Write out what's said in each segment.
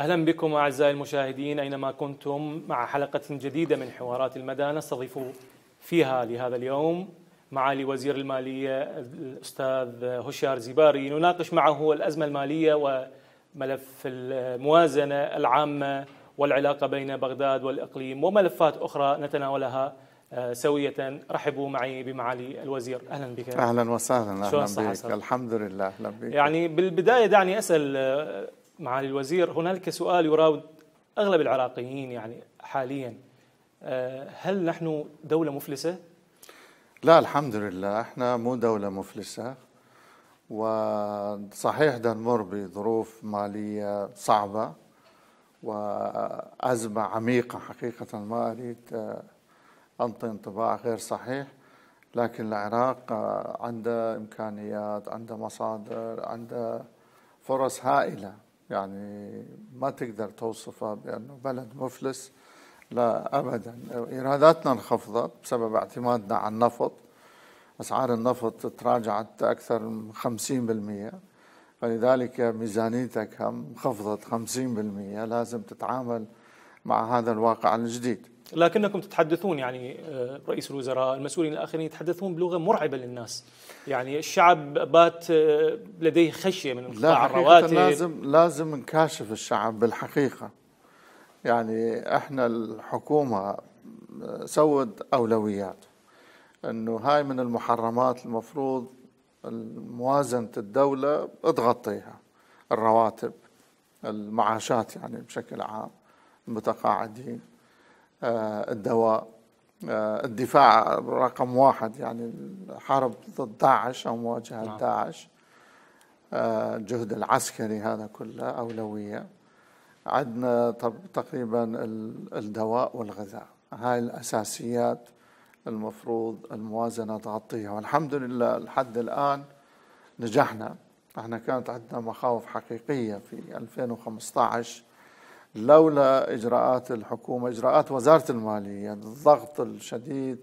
أهلا بكم أعزائي المشاهدين أينما كنتم مع حلقة جديدة من حوارات المدى نستضيف فيها لهذا اليوم معالي وزير المالية الأستاذ هشار زباري نناقش معه الأزمة المالية وملف الموازنة العامة والعلاقة بين بغداد والإقليم وملفات أخرى نتناولها آه، سوية رحبوا معي بمعالي الوزير أهلا بك أهلا وسهلا أهلا بك الحمد لله أهلا بك يعني بالبداية دعني أسأل آه، معالي الوزير هنالك سؤال يراود اغلب العراقيين يعني حاليا آه، هل نحن دوله مفلسه؟ لا الحمد لله احنا مو دوله مفلسه وصحيح نمر بظروف ماليه صعبه وازمه عميقه حقيقه ما اريد آه، انطي انطباع غير صحيح لكن العراق آه، عنده امكانيات عنده مصادر عنده فرص هائله يعني ما تقدر توصفها بأنه بلد مفلس لا أبدا إيراداتنا انخفضت بسبب اعتمادنا على النفط أسعار النفط تراجعت أكثر من 50% فلذلك ميزانيتك هم انخفضت 50% لازم تتعامل مع هذا الواقع الجديد لكنكم تتحدثون يعني آه، رئيس الوزراء المسؤولين الاخرين يتحدثون بلغه مرعبه للناس يعني الشعب بات آه، لديه خشيه من انقطاع الرواتب لازم لازم نكاشف الشعب بالحقيقه يعني احنا الحكومه آه، سود اولويات انه هاي من المحرمات المفروض موازنه الدوله تغطيها الرواتب المعاشات يعني بشكل عام المتقاعدين آه، الدواء آه، الدفاع رقم واحد يعني الحرب ضد داعش أو مواجهة نعم. داعش آه، الجهد العسكري هذا كله أولوية عندنا تقريبا الدواء والغذاء هاي الأساسيات المفروض الموازنة تغطيها والحمد لله لحد الآن نجحنا احنا كانت عندنا مخاوف حقيقية في 2015 لولا اجراءات الحكومه اجراءات وزاره الماليه الضغط الشديد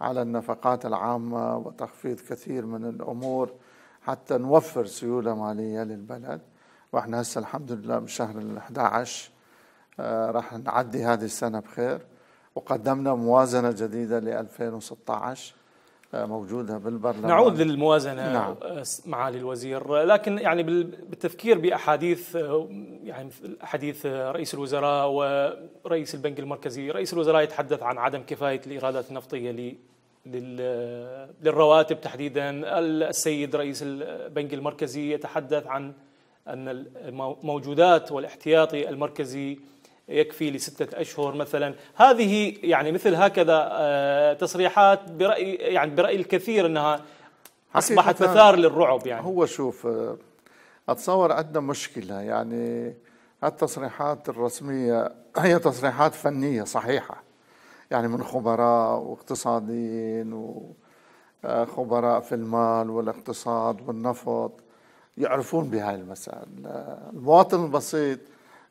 على النفقات العامه وتخفيض كثير من الامور حتى نوفر سيوله ماليه للبلد واحنا هسه الحمد لله بشهر ال 11 راح نعدي هذه السنه بخير وقدمنا موازنه جديده ل 2016 موجوده بالبرلمان نعود للموازنه نعم. معالي الوزير لكن يعني بالتفكير باحاديث يعني احاديث رئيس الوزراء ورئيس البنك المركزي، رئيس الوزراء يتحدث عن عدم كفايه الايرادات النفطيه للرواتب تحديدا، السيد رئيس البنك المركزي يتحدث عن ان الموجودات والاحتياطي المركزي يكفي لستة أشهر مثلا هذه يعني مثل هكذا آه، تصريحات برأي يعني برأي الكثير أنها أصبحت مثار للرعب يعني هو شوف آه، أتصور عندنا مشكلة يعني التصريحات الرسمية هي تصريحات فنية صحيحة يعني من خبراء واقتصاديين وخبراء آه، في المال والاقتصاد والنفط يعرفون بهاي المسائل المواطن البسيط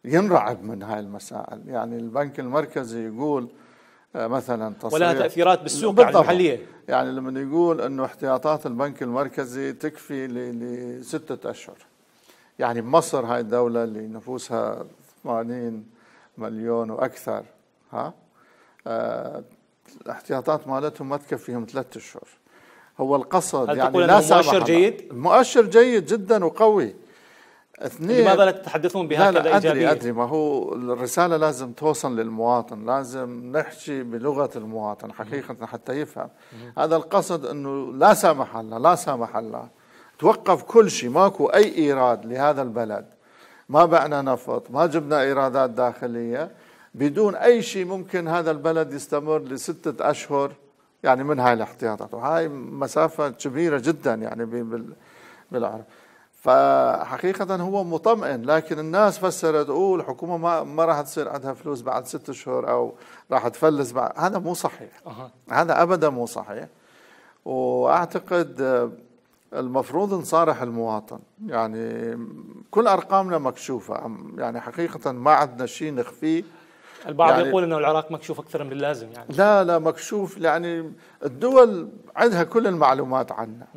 ينرعب من هاي المسائل يعني البنك المركزي يقول آه، مثلا تصريح ولها تاثيرات بالسوق يعني المحليه يعني لما يقول انه احتياطات البنك المركزي تكفي لسته اشهر يعني بمصر هاي الدوله اللي نفوسها 80 مليون واكثر ها آه، الاحتياطات مالتهم ما تكفيهم ثلاثة اشهر هو القصد هل يعني تقول لا مؤشر جيد؟ مؤشر جيد جدا وقوي اثنين لماذا لا تتحدثون بهكذا لا لا أدري إيجابية؟ أدري ما هو الرسالة لازم توصل للمواطن لازم نحكي بلغة المواطن حقيقة حتى يفهم مم. هذا القصد أنه لا سامح الله لا سامح الله توقف كل شيء ماكو أي إيراد لهذا البلد ما بعنا نفط ما جبنا إيرادات داخلية بدون أي شيء ممكن هذا البلد يستمر لستة أشهر يعني من هاي الاحتياطات وهاي مسافة كبيرة جدا يعني بالعرب فحقيقة هو مطمئن لكن الناس فسرت أوه الحكومة ما, ما راح تصير عندها فلوس بعد ست أشهر أو راح تفلس بعد هذا مو صحيح هذا أبدا مو صحيح وأعتقد المفروض نصارح المواطن يعني كل أرقامنا مكشوفة يعني حقيقة ما عندنا شيء نخفيه البعض يعني يقول انه العراق مكشوف اكثر من اللازم يعني لا لا مكشوف يعني الدول عندها كل المعلومات عنا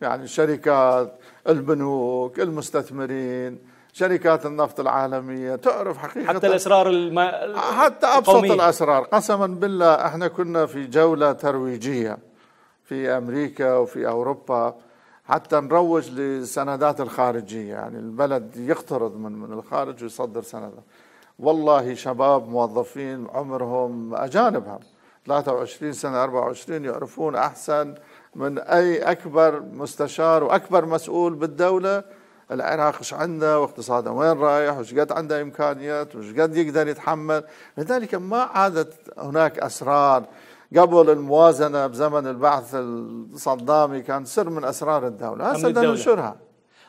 يعني الشركات البنوك المستثمرين شركات النفط العالمية تعرف حقيقة حتى الأسرار الم... حتى أبسط القومية. الأسرار قسما بالله احنا كنا في جولة ترويجية في أمريكا وفي أوروبا حتى نروج للسندات الخارجية يعني البلد يقترض من, من الخارج ويصدر سندات والله شباب موظفين عمرهم أجانب هم 23 سنة 24 يعرفون أحسن من أي أكبر مستشار وأكبر مسؤول بالدولة العراق ايش عنده واقتصاده وين رايح وش قد عنده امكانيات وش قد يقدر يتحمل لذلك ما عادت هناك اسرار قبل الموازنه بزمن البعث الصدامي كان سر من اسرار الدوله هسه بدنا ننشرها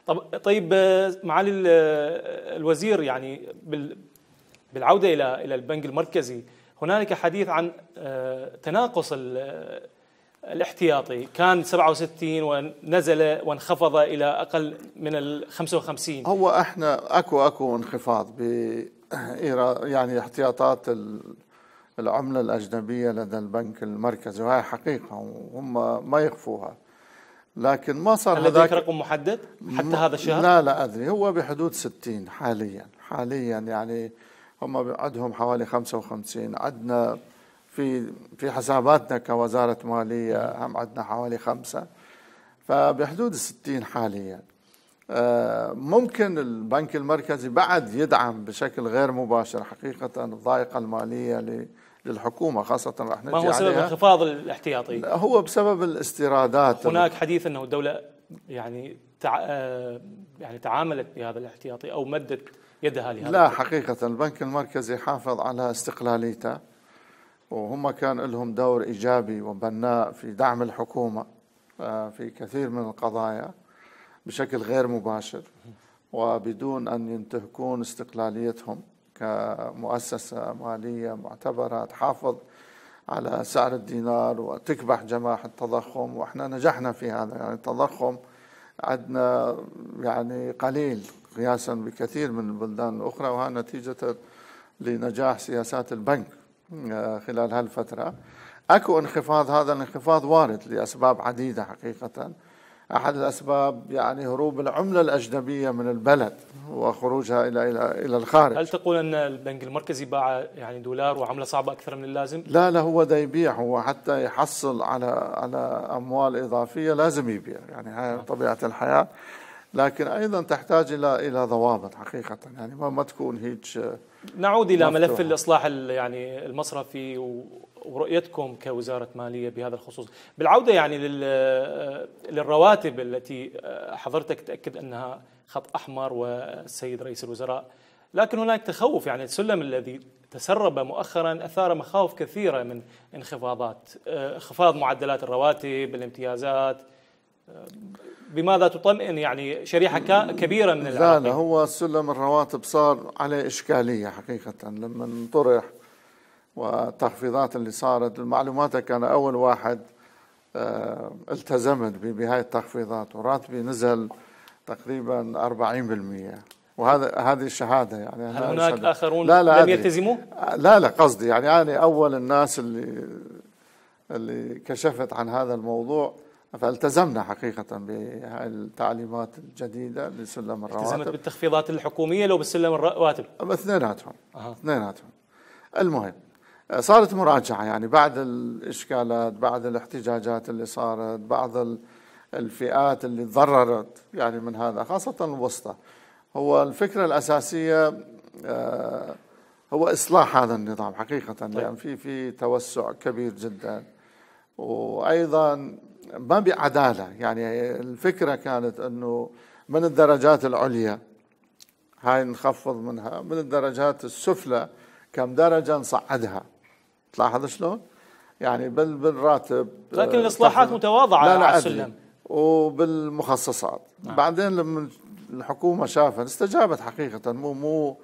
طب طيب آه، معالي آه، الوزير يعني بال بالعوده الى الى البنك المركزي هنالك حديث عن آه، تناقص الاحتياطي كان 67 ونزل وانخفض الى اقل من ال 55 هو احنا اكو اكو انخفاض ب يعني احتياطات العمله الاجنبيه لدى البنك المركزي وهي حقيقه وهم ما يخفوها لكن ما صار هل لديك رقم محدد حتى هذا الشهر؟ لا لا ادري هو بحدود 60 حاليا حاليا يعني هم عندهم حوالي 55 عندنا في في حساباتنا كوزارة مالية هم عندنا حوالي خمسة فبحدود 60 حاليا آه، ممكن البنك المركزي بعد يدعم بشكل غير مباشر حقيقة الضائقة المالية للحكومة خاصة راح نجي ما هو سبب انخفاض الاحتياطي؟ هو بسبب الاستيرادات هناك حديث انه الدولة يعني تع... آه، يعني تعاملت بهذا الاحتياطي او مدت يدها لهذا لا حقيقة البنك المركزي حافظ على استقلاليته وهم كان لهم دور إيجابي وبناء في دعم الحكومة آه، في كثير من القضايا بشكل غير مباشر وبدون أن ينتهكون استقلاليتهم كمؤسسة مالية معتبرة تحافظ على سعر الدينار وتكبح جماح التضخم واحنا نجحنا في هذا يعني التضخم عندنا يعني قليل قياسا بكثير من البلدان الاخرى وها نتيجة لنجاح سياسات البنك آه، خلال هالفترة أكو انخفاض هذا الانخفاض وارد لأسباب عديدة حقيقة أحد الأسباب يعني هروب العملة الأجنبية من البلد وخروجها إلى إلى إلى الخارج هل تقول أن البنك المركزي باع يعني دولار وعملة صعبة أكثر من اللازم؟ لا لا هو ده يبيع هو حتى يحصل على على أموال إضافية لازم يبيع يعني هاي نعم. طبيعة الحياة لكن ايضا تحتاج الى الى ضوابط حقيقه يعني ما, ما تكون هيك آه، نعود الى ملف الاصلاح يعني المصرفي ورؤيتكم كوزاره ماليه بهذا الخصوص بالعوده يعني آه، للرواتب التي آه، حضرتك تاكد انها خط احمر والسيد رئيس الوزراء لكن هناك تخوف يعني السلم الذي تسرب مؤخرا اثار مخاوف كثيره من انخفاضات انخفاض معدلات الرواتب الامتيازات بماذا تطمئن يعني شريحة كبيرة من العراقيين لا هو سلم الرواتب صار عليه إشكالية حقيقة لما انطرح والتخفيضات اللي صارت المعلومات كان أول واحد آه، التزمت بهاي التخفيضات وراتبي نزل تقريبا 40% وهذا هذه الشهاده يعني هل هناك شهادة. اخرون لا لا لم يلتزموا؟ لا لا قصدي يعني انا اول الناس اللي اللي كشفت عن هذا الموضوع فالتزمنا حقيقة بالتعليمات الجديدة لسلم الرواتب التزمت بالتخفيضات الحكومية لو بالسلم الرواتب؟ اثنيناتهم اثنيناتهم المهم صارت مراجعة يعني بعد الإشكالات بعد الاحتجاجات اللي صارت بعض الفئات اللي تضررت يعني من هذا خاصة الوسطى هو الفكرة الأساسية آه، هو إصلاح هذا النظام حقيقة لأن يعني في في توسع كبير جدا وأيضا ما بعدالة يعني الفكرة كانت أنه من الدرجات العليا هاي نخفض منها من الدرجات السفلى كم درجة نصعدها تلاحظ شلون؟ يعني بال بالراتب آه، لكن الاصلاحات متواضعه لا لا على السلم وبالمخصصات نعم. بعدين لما الحكومه شافت استجابت حقيقه مو مو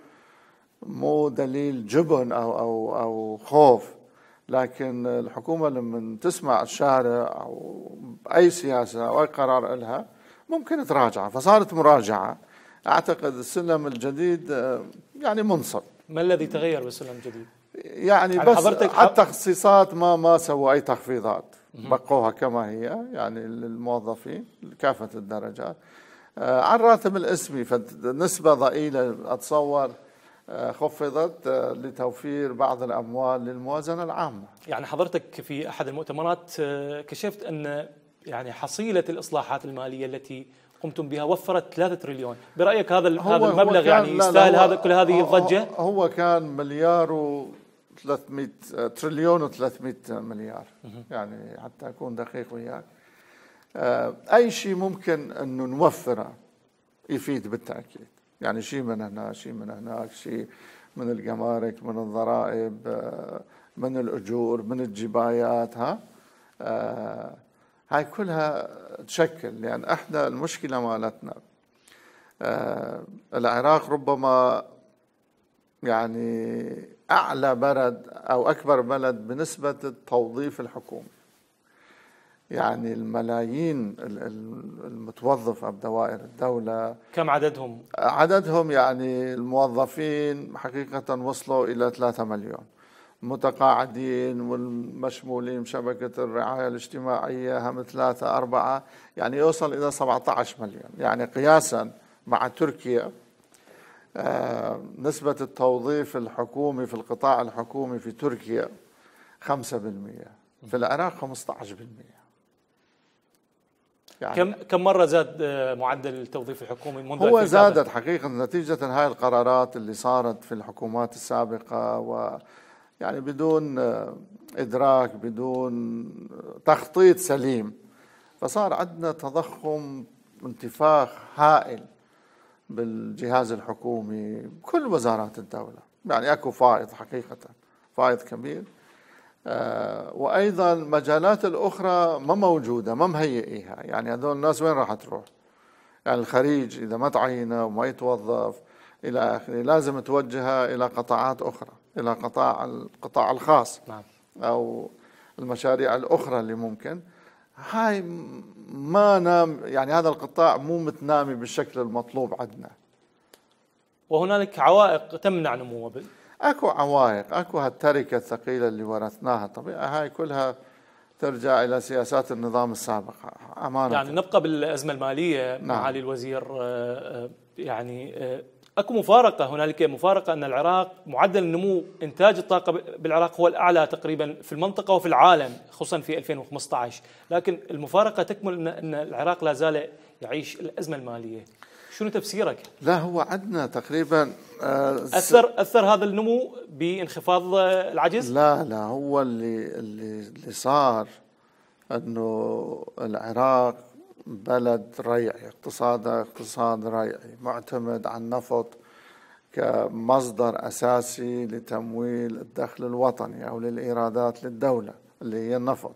مو دليل جبن او او او خوف لكن الحكومة لما تسمع الشارع أو أي سياسة أو أي قرار لها ممكن تراجع فصارت مراجعة أعتقد السلم الجديد آه، يعني منصب ما الذي تغير بالسلم الجديد؟ يعني بس حتى التخصيصات ما ما سووا أي تخفيضات بقوها كما هي يعني للموظفين كافة الدرجات آه، على الراتب الاسمي فنسبة ضئيلة أتصور آه، خفضت آه، لتوفير بعض الاموال للموازنه العامه. يعني حضرتك في احد المؤتمرات آه، كشفت ان يعني حصيله الاصلاحات الماليه التي قمتم بها وفرت 3 تريليون، برايك هذا هذا المبلغ يعني يستاهل هذا كل هذه الضجه؟ هو كان مليار و 300 تريليون و300 مليار يعني حتى اكون دقيق وياك. اي شيء ممكن انه نوفره يفيد بالتاكيد. يعني شيء من هنا شيء من هناك شيء من الجمارك من الضرائب آه، من الأجور من الجبايات ها آه، هاي كلها تشكل لأن يعني إحنا المشكلة مالتنا آه، العراق ربما يعني أعلى بلد أو أكبر بلد بنسبة التوظيف الحكومي يعني الملايين المتوظف بدوائر الدولة كم عددهم؟ عددهم يعني الموظفين حقيقة وصلوا إلى 3 مليون متقاعدين والمشمولين بشبكة الرعاية الاجتماعية هم ثلاثة أربعة يعني يوصل إلى 17 مليون يعني قياسا مع تركيا آه، نسبة التوظيف الحكومي في القطاع الحكومي في تركيا 5% في العراق 15% يعني كم كم مره زاد آه، معدل التوظيف الحكومي منذ هو زادت حقيقه نتيجه هاي القرارات اللي صارت في الحكومات السابقه و يعني بدون آه، ادراك بدون آه، تخطيط سليم فصار عندنا تضخم انتفاخ هائل بالجهاز الحكومي بكل وزارات الدوله يعني اكو فائض حقيقه فائض كبير آه، وايضا المجالات الاخرى ما موجوده ما مهيئيها يعني هذول الناس وين راح تروح يعني الخريج اذا ما تعينه وما يتوظف الى اخره لازم توجهه الى قطاعات اخرى الى قطاع القطاع الخاص نعم. او المشاريع الاخرى اللي ممكن هاي ما نام يعني هذا القطاع مو متنامي بالشكل المطلوب عندنا وهنالك عوائق تمنع نموه اكو عوائق اكو هالتركه الثقيله اللي ورثناها طبيعه هاي كلها ترجع الى سياسات النظام السابق امانه يعني نبقى بالازمه الماليه نعم. معالي الوزير آه، آه، يعني آه، اكو مفارقه هنالك مفارقه ان العراق معدل النمو انتاج الطاقه بالعراق هو الاعلى تقريبا في المنطقه وفي العالم خصوصا في 2015 لكن المفارقه تكمن ان العراق لا زال يعيش الازمه الماليه شنو تفسيرك؟ لا هو عندنا تقريبا آه اثر اثر هذا النمو بانخفاض العجز؟ لا لا هو اللي اللي, اللي صار انه العراق بلد ريعي اقتصاده اقتصاد ريعي معتمد على النفط كمصدر اساسي لتمويل الدخل الوطني او للايرادات للدوله اللي هي النفط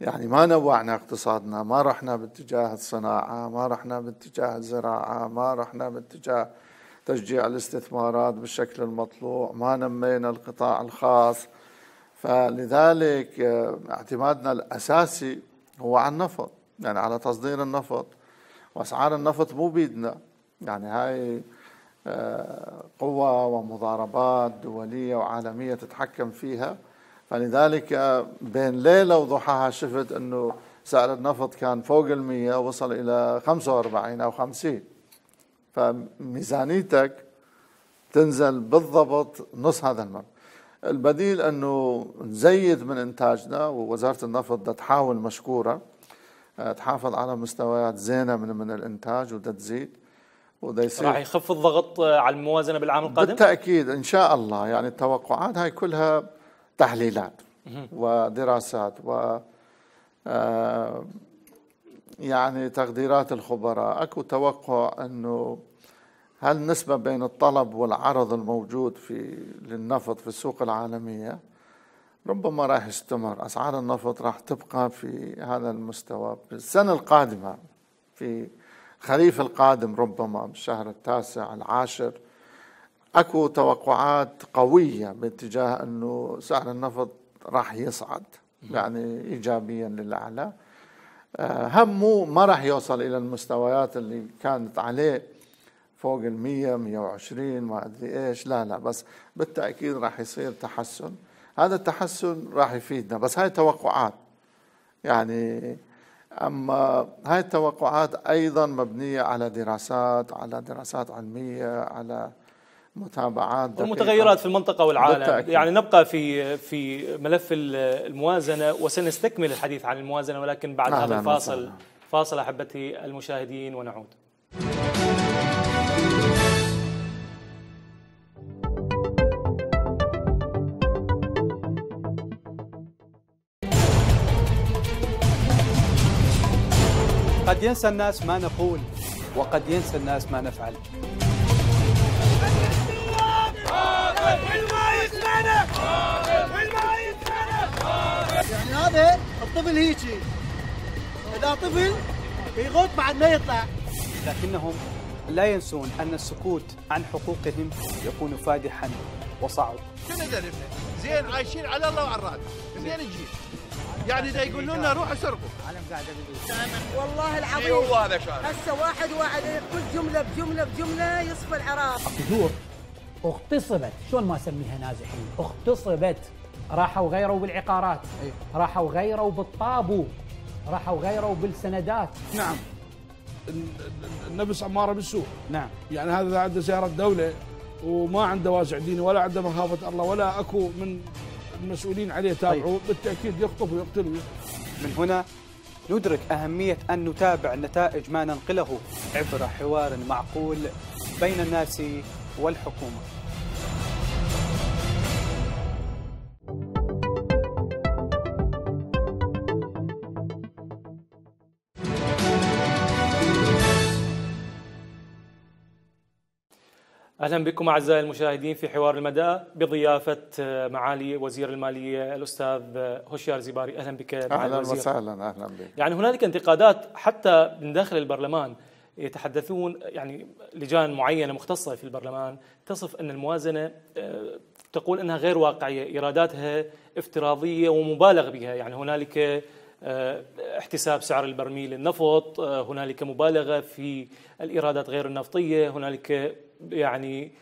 يعني ما نوعنا اقتصادنا ما رحنا باتجاه الصناعة ما رحنا باتجاه الزراعة ما رحنا باتجاه تشجيع الاستثمارات بالشكل المطلوع ما نمينا القطاع الخاص فلذلك آه، اعتمادنا الأساسي هو على النفط يعني على تصدير النفط وأسعار النفط مو بيدنا يعني هاي آه، قوة ومضاربات دولية وعالمية تتحكم فيها فلذلك آه، بين ليلة وضحاها شفت أنه سعر النفط كان فوق المية وصل إلى 45 أو 50 فميزانيتك تنزل بالضبط نص هذا المبلغ البديل أنه نزيد من إنتاجنا ووزارة النفط بدها تحاول مشكورة آه، تحافظ على مستويات زينة من من الإنتاج وتزيد تزيد يصير راح يخف الضغط آه، على الموازنة بالعام القادم؟ بالتأكيد إن شاء الله يعني التوقعات هاي كلها تحليلات ودراسات و آه، يعني تقديرات الخبراء اكو توقع انه هل النسبة بين الطلب والعرض الموجود في للنفط في السوق العالمية ربما راح يستمر أسعار النفط راح تبقى في هذا المستوى في السنة القادمة في خريف القادم ربما بالشهر التاسع العاشر اكو توقعات قويه باتجاه انه سعر النفط راح يصعد يعني ايجابيا للاعلى آه، همه ما راح يوصل الى المستويات اللي كانت عليه فوق ال 100 120 ما ادري ايش لا لا بس بالتاكيد راح يصير تحسن هذا التحسن راح يفيدنا بس هاي توقعات يعني اما هاي التوقعات ايضا مبنيه على دراسات على دراسات علميه على متابعات دقيقة. في المنطقة والعالم بالتأكيد. يعني نبقى في في ملف الموازنة وسنستكمل الحديث عن الموازنة ولكن بعد هذا الفاصل مثلا. فاصل أحبتي المشاهدين ونعود قد ينسى الناس ما نقول وقد ينسى الناس ما نفعل يعني هذا الطفل هيجي اذا طفل بيغوط بعد ما يطلع لكنهم لا ينسون ان السكوت عن حقوقهم يكون فادحا وصعب شنو ذنبنا؟ زين عايشين على الله وعلى الراد منين نجي؟ يعني اذا يقولون لنا روحوا سرقوا والله العظيم هذا هسه واحد واحد كل جمله بجمله بجمله يصفى العراق اغتصبت شلون ما اسميها نازحين اغتصبت راحوا غيروا بالعقارات راحوا غيروا بالطابو راحوا غيروا بالسندات نعم النفس اماره بالسوء نعم يعني هذا اذا عنده سياره دوله وما عنده وازع ديني ولا عنده مخافه الله ولا اكو من المسؤولين عليه تابعوه طيب. بالتاكيد يخطف ويقتل من هنا ندرك اهميه ان نتابع نتائج ما ننقله عبر حوار معقول بين الناس والحكومه اهلا بكم اعزائي المشاهدين في حوار المدى بضيافه آه، معالي وزير الماليه الاستاذ آه، هوشيار زيباري اهلا بك اهلا وسهلا اهلا بك يعني هنالك انتقادات حتى من داخل البرلمان يتحدثون يعني لجان معينه مختصه في البرلمان تصف ان الموازنه آه، تقول انها غير واقعيه، ايراداتها افتراضيه ومبالغ بها، يعني هنالك احتساب سعر البرميل النفط، هنالك مبالغه في الايرادات غير النفطيه، هنالك يعني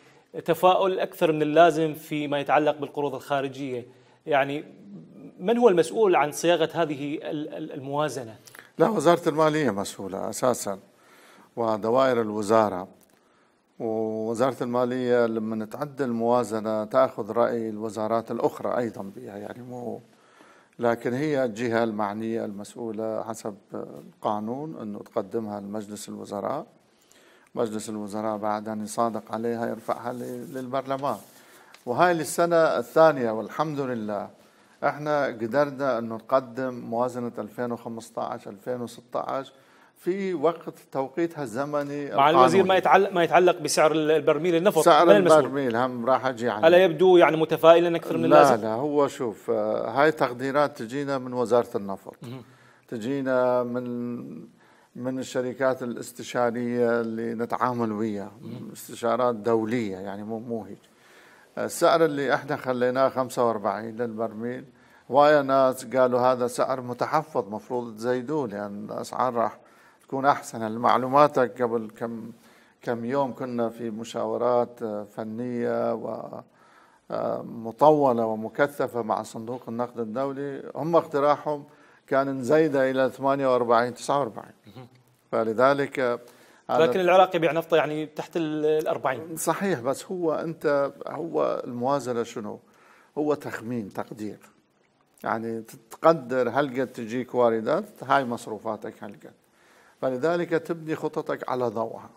تفاؤل اكثر من اللازم فيما يتعلق بالقروض الخارجيه يعني من هو المسؤول عن صياغه هذه الموازنه لا وزاره الماليه مسؤوله اساسا ودوائر الوزاره ووزاره الماليه لما تعدل الموازنه تاخذ راي الوزارات الاخرى ايضا بها يعني مو لكن هي الجهه المعنيه المسؤوله حسب القانون انه تقدمها لمجلس الوزراء مجلس الوزراء بعد أن يصادق عليها يرفعها للبرلمان وهاي للسنة الثانية والحمد لله احنا قدرنا أن نقدم موازنة 2015-2016 في وقت توقيتها الزمني مع القانوني. الوزير ما يتعلق ما يتعلق بسعر البرميل النفط سعر من المسؤول؟ البرميل هم راح اجي عنه الا يبدو يعني متفائلا اكثر من لا اللازم؟ لا لا هو شوف آه، هاي تقديرات تجينا من وزاره النفط تجينا من من الشركات الاستشارية اللي نتعامل وياها استشارات دولية يعني مو مو هيك السعر آه، اللي احنا خليناه 45 للبرميل هواية ناس قالوا هذا سعر متحفظ مفروض تزيدوه لأن الأسعار راح تكون أحسن لمعلوماتك قبل كم كم يوم كنا في مشاورات آه، فنية ومطولة آه، ومكثفة مع صندوق النقد الدولي هم اقتراحهم كان نزايده الى 48 49 فلذلك آه، لكن العراق يبيع نفطه يعني تحت ال 40 صحيح بس هو انت هو الموازنه شنو؟ هو تخمين تقدير يعني تقدر هل قد تجيك واردات هاي مصروفاتك هل قد فلذلك تبني خططك على ضوءها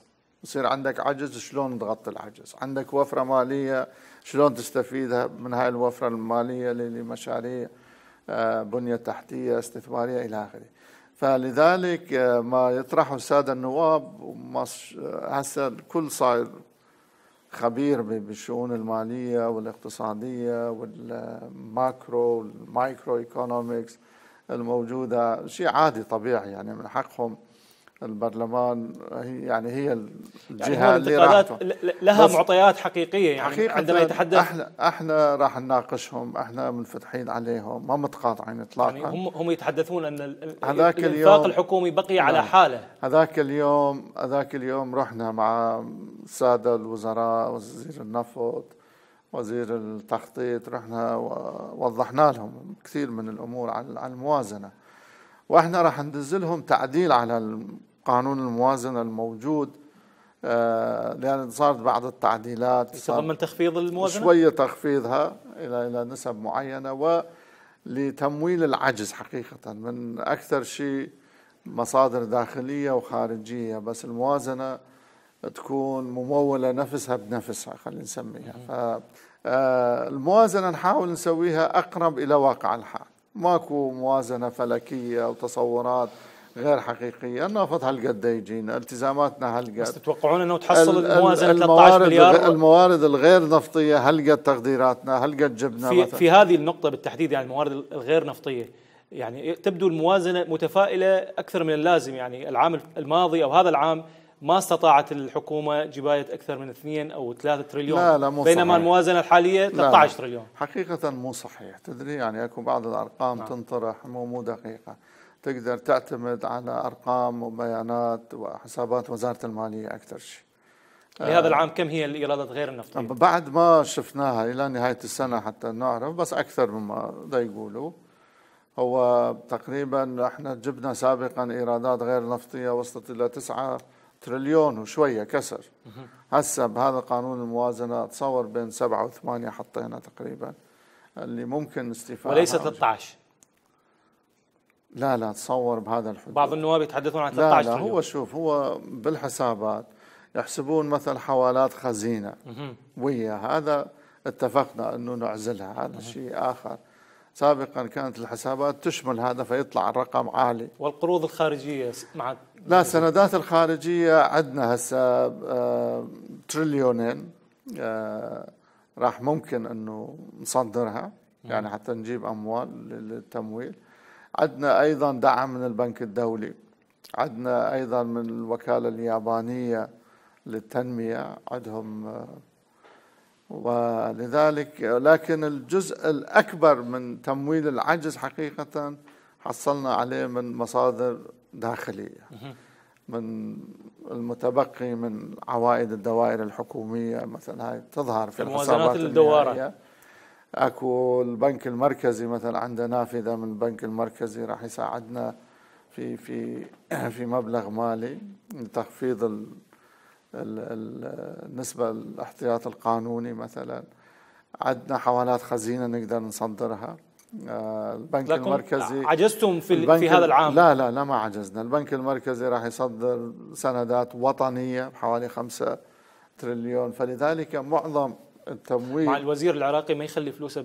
يصير عندك عجز شلون تغطي العجز عندك وفرة مالية شلون تستفيدها من هاي الوفرة المالية لمشاريع آه، بنية تحتية استثمارية إلى آخره فلذلك آه، ما يطرحه السادة النواب آه، هسه الكل صاير خبير بالشؤون المالية والاقتصادية والماكرو والمايكرو ايكونومكس الموجودة شيء عادي طبيعي يعني من حقهم البرلمان هي يعني هي يعني الجهه يعني اللي راح لها معطيات حقيقيه يعني حقيقة عندما يتحدث احنا احنا راح نناقشهم احنا منفتحين عليهم ما متقاطعين اطلاقا يعني هم هم يتحدثون ان هذاك الانفاق الحكومي بقي على نعم. حاله هذاك اليوم هذاك اليوم رحنا مع الساده الوزراء وزير النفط وزير التخطيط رحنا ووضحنا لهم كثير من الامور عن الموازنه واحنا راح ندزلهم تعديل على قانون الموازنه الموجود آه، لان صارت بعض التعديلات من تخفيض الموازنه شويه تخفيضها الى الى نسب معينه ولتمويل العجز حقيقه من اكثر شيء مصادر داخليه وخارجيه بس الموازنه تكون مموله نفسها بنفسها خلينا نسميها آه، الموازنه نحاول نسويها اقرب الى واقع الحال ماكو موازنة فلكية أو تصورات غير حقيقيه، النفط هالقد يجينا، التزاماتنا هالقد بس تتوقعون انه تحصل الموازنه 13 مليار الموارد الغير نفطيه هالقد تقديراتنا، هالقد جبنا في, مثل. في هذه النقطه بالتحديد يعني الموارد الغير نفطيه يعني تبدو الموازنه متفائله اكثر من اللازم يعني العام الماضي او هذا العام ما استطاعت الحكومه جبايه اكثر من 2 او 3 تريليون لا لا مو بينما صحيح. الموازنه الحاليه 13 لا تريليون حقيقه مو صحيح تدري يعني اكو بعض الارقام نعم. تنطرح مو مو دقيقه تقدر تعتمد على ارقام وبيانات وحسابات وزاره الماليه اكثر شيء لهذا آه. العام كم هي الايرادات غير النفطيه؟ بعد ما شفناها الى نهايه السنه حتى نعرف بس اكثر مما دا يقولوا هو تقريبا احنا جبنا سابقا ايرادات غير نفطيه وصلت الى 9 تريليون وشويه كسر هسه بهذا قانون الموازنه تصور بين سبعه وثمانيه حطينا تقريبا اللي ممكن استفاده وليس 13 لا لا تصور بهذا الحدود بعض النواب يتحدثون عن 13 لا لا هو شوف هو بالحسابات يحسبون مثلا حوالات خزينه ويا هذا اتفقنا انه نعزلها هذا شيء اخر سابقا كانت الحسابات تشمل هذا فيطلع الرقم عالي والقروض الخارجية مع لا سندات الخارجية عندنا هسه آه، تريليونين آه، راح ممكن انه نصدرها يعني حتى نجيب اموال للتمويل عندنا ايضا دعم من البنك الدولي عندنا ايضا من الوكاله اليابانيه للتنميه عندهم آه، ولذلك لكن الجزء الأكبر من تمويل العجز حقيقة حصلنا عليه من مصادر داخلية من المتبقي من عوائد الدوائر الحكومية مثلا هاي تظهر في الحسابات الدوارة اكو البنك المركزي مثلا عنده نافذة من البنك المركزي راح يساعدنا في في في مبلغ مالي لتخفيض النسبة الاحتياط القانوني مثلا عندنا حوالات خزينة نقدر نصدرها آه، البنك المركزي عجزتم في, في هذا العام لا لا لا ما عجزنا البنك المركزي راح يصدر سندات وطنية بحوالي خمسة تريليون فلذلك معظم التمويل مع الوزير العراقي ما يخلي فلوسه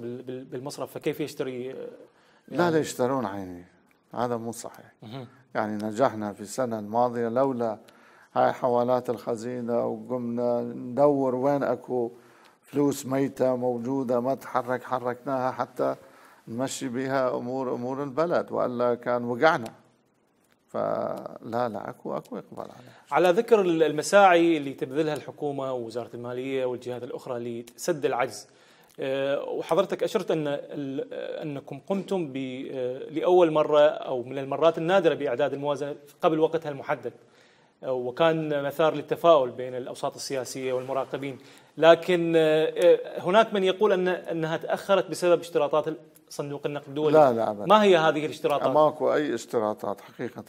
بالمصرف فكيف يشتري يعني لا لا يشترون عيني هذا مو صحيح يعني نجحنا في السنة الماضية لولا هاي حوالات الخزينة وقمنا ندور وين أكو فلوس ميتة موجودة ما تحرك حركناها حتى نمشي بها أمور أمور البلد وإلا كان وقعنا فلا لا اكو اكو اقبال عليه على ذكر المساعي اللي تبذلها الحكومه ووزاره الماليه والجهات الاخرى لسد العجز آه، وحضرتك اشرت ان آه، انكم قمتم آه، لاول مره او من المرات النادره باعداد الموازنه قبل وقتها المحدد وكان مثار للتفاؤل بين الاوساط السياسيه والمراقبين لكن آه، هناك من يقول ان انها تاخرت بسبب اشتراطات صندوق النقد الدولي لا لا أبدا. ما هي هذه الاشتراطات؟ ماكو اي اشتراطات حقيقه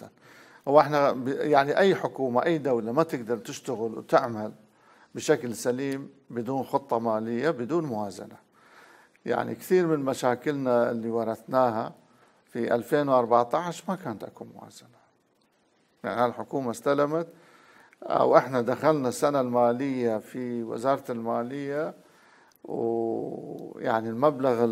هو احنا يعني اي حكومه اي دوله ما تقدر تشتغل وتعمل بشكل سليم بدون خطه ماليه بدون موازنه. يعني كثير من مشاكلنا اللي ورثناها في 2014 ما كانت اكو موازنه. يعني الحكومة استلمت أو إحنا دخلنا السنة المالية في وزارة المالية ويعني المبلغ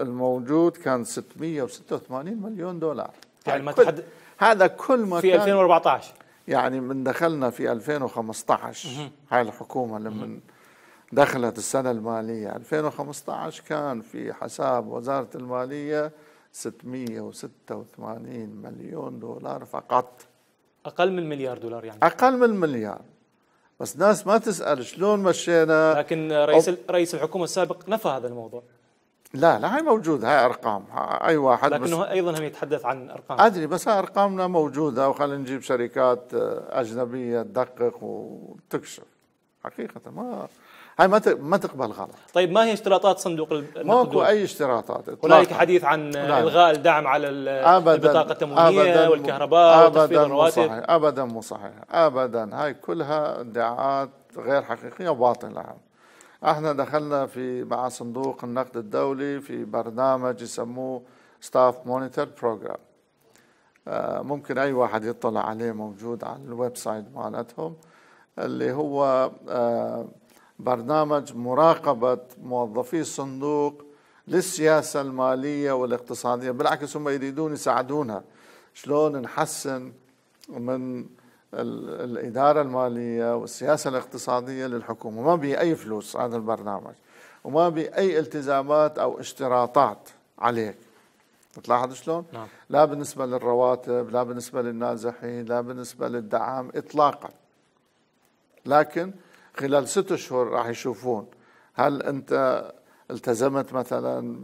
الموجود كان 686 مليون دولار يعني, يعني ما كل هذا كل ما في 2014 يعني من دخلنا في 2015 هاي الحكومة لما دخلت السنة المالية 2015 كان في حساب وزارة المالية 686 مليون دولار فقط اقل من مليار دولار يعني اقل من مليار بس ناس ما تسال شلون مشينا لكن رئيس أو... رئيس الحكومه السابق نفى هذا الموضوع لا لا هاي موجودة هاي أرقام أي واحد لكنه بس أيضا هم يتحدث عن أرقام أدري بس هاي أرقامنا موجودة وخلينا نجيب شركات أجنبية تدقق وتكشف حقيقة ما هاي ما ما تقبل غلط طيب ما هي اشتراطات صندوق النقد ماكو اي اشتراطات هنالك حديث عن لا. الغاء الدعم على البطاقه التموينيه أبداً والكهرباء ابدا مو صحيح ابدا مو صحيح ابدا هاي كلها ادعاءات غير حقيقيه وباطله احنا دخلنا في مع صندوق النقد الدولي في برنامج يسموه ستاف مونيتور بروجرام ممكن اي واحد يطلع عليه موجود على الويب سايت مالتهم اللي هو آه، برنامج مراقبة موظفي الصندوق للسياسة المالية والاقتصادية بالعكس هم يريدون يساعدونها شلون نحسن من الإدارة المالية والسياسة الاقتصادية للحكومة ما بي أي فلوس هذا البرنامج وما بي أي التزامات أو اشتراطات عليك تلاحظ شلون؟ نعم. لا بالنسبة للرواتب لا بالنسبة للنازحين لا بالنسبة للدعم إطلاقا لكن خلال ست اشهر راح يشوفون هل انت التزمت مثلا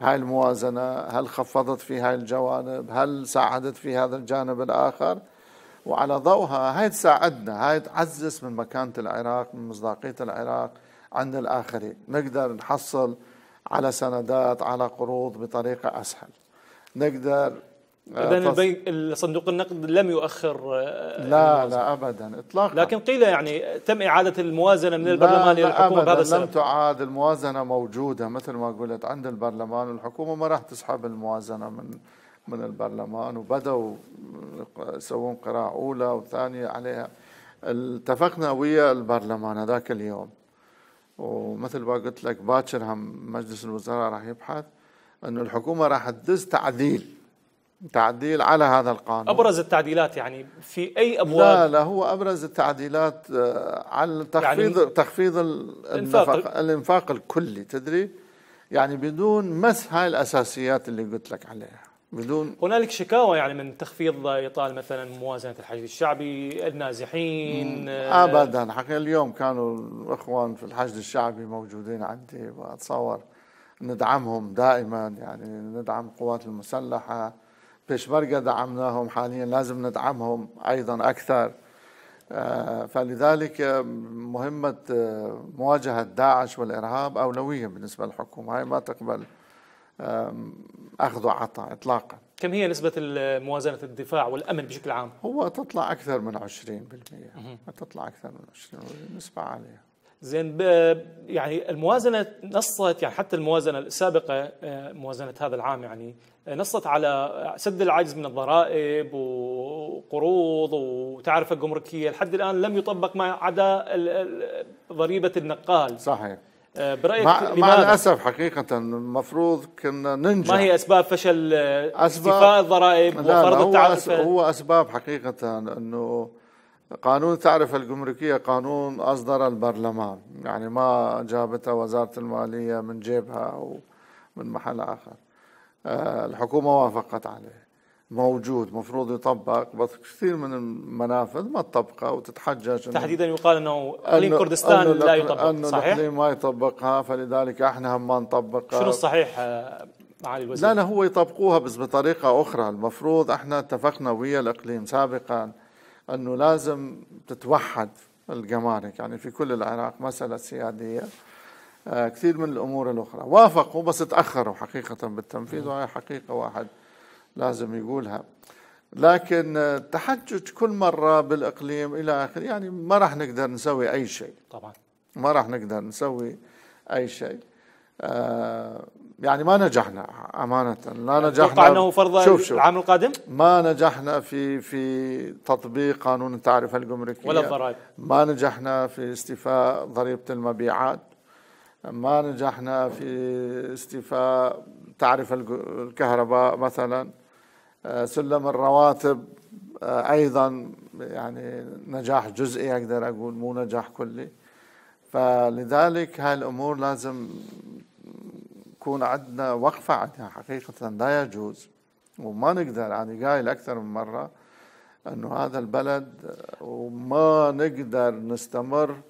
بهاي الموازنه هل خفضت في هاي الجوانب هل ساعدت في هذا الجانب الاخر وعلى ضوءها هاي تساعدنا هاي تعزز من مكانة العراق من مصداقية العراق عند الآخرين نقدر نحصل على سندات على قروض بطريقة أسهل نقدر آه، اذا البنك صندوق النقد لم يؤخر آه، لا لا ابدا اطلاقا لكن قيل يعني تم اعاده الموازنه من البرلمان الى الحكومه بهذا السبب لم تعاد الموازنه موجوده مثل ما قلت عند البرلمان والحكومه ما راح تسحب الموازنه من من البرلمان وبداوا آه، يسوون قراءه اولى وثانيه عليها اتفقنا ويا البرلمان هذاك اليوم ومثل ما قلت لك باكر هم مجلس الوزراء راح يبحث انه الحكومه راح تدز تعديل تعديل على هذا القانون ابرز التعديلات يعني في اي ابواب لا لا هو ابرز التعديلات آه، على تخفيض يعني تخفيض الانفاق الانفاق الكلي تدري يعني بدون مس هاي الاساسيات اللي قلت لك عليها بدون هنالك شكاوى يعني من تخفيض اطال مثلا موازنه الحشد الشعبي النازحين آه، ابدا حقيقه اليوم كانوا الاخوان في الحشد الشعبي موجودين عندي واتصور ندعمهم دائما يعني ندعم القوات المسلحه بيشمركة دعمناهم حاليا لازم ندعمهم أيضا أكثر آه، فلذلك آه، مهمة آه، مواجهة داعش والإرهاب أولوية بالنسبة للحكومة هاي ما تقبل أخذ وعطاء إطلاقا كم هي نسبة موازنة الدفاع والأمن بشكل عام؟ هو تطلع أكثر من 20% تطلع أكثر من 20 نسبة عالية زين يعني الموازنه نصت يعني حتى الموازنه السابقه آه، موازنه هذا العام يعني آه، نصت على سد العجز من الضرائب وقروض وتعرفه جمركيه لحد الان لم يطبق ما عدا ضريبه النقال صحيح آه، برايك مع, مع الاسف حقيقه المفروض كنا ننجح ما هي اسباب فشل أسباب استيفاء الضرائب وفرض التعرفه هو اسباب حقيقه انه قانون تعرف الجمركية قانون أصدر البرلمان يعني ما جابتها وزارة المالية من جيبها أو من محل آخر آه، الحكومة وافقت عليه موجود مفروض يطبق بس كثير من المنافذ ما تطبقها وتتحجج تحديدا يقال انه اقليم كردستان أنه لا يطبق أنه صحيح؟ الاقليم ما يطبقها فلذلك احنا هم ما نطبقها شنو الصحيح آه، معالي الوزير؟ لا لا هو يطبقوها بس بطريقه اخرى المفروض احنا اتفقنا ويا الاقليم سابقا انه لازم تتوحد الجمارك يعني في كل العراق مسألة سيادية آه، كثير من الامور الاخرى وافقوا بس تاخروا حقيقه بالتنفيذ نعم. وهي حقيقه واحد لازم يقولها لكن آه، تحجج كل مره بالاقليم الى اخره يعني ما راح نقدر نسوي اي شيء طبعا ما راح نقدر نسوي اي شيء آه، يعني ما نجحنا امانه لا يعني نجحنا تتوقع انه فرض شوف شوف العام القادم ما نجحنا في في تطبيق قانون التعرفه الجمركيه ولا الضرائب ما نجحنا في استيفاء ضريبه المبيعات ما نجحنا في استيفاء تعرفه الكهرباء مثلا آه، سلم الرواتب آه، ايضا يعني نجاح جزئي اقدر اقول مو نجاح كلي فلذلك هاي الامور لازم تكون عندنا وقفة عليها حقيقة لا يجوز وما نقدر يعني قايل أكثر من مرة أنه هذا البلد وما نقدر نستمر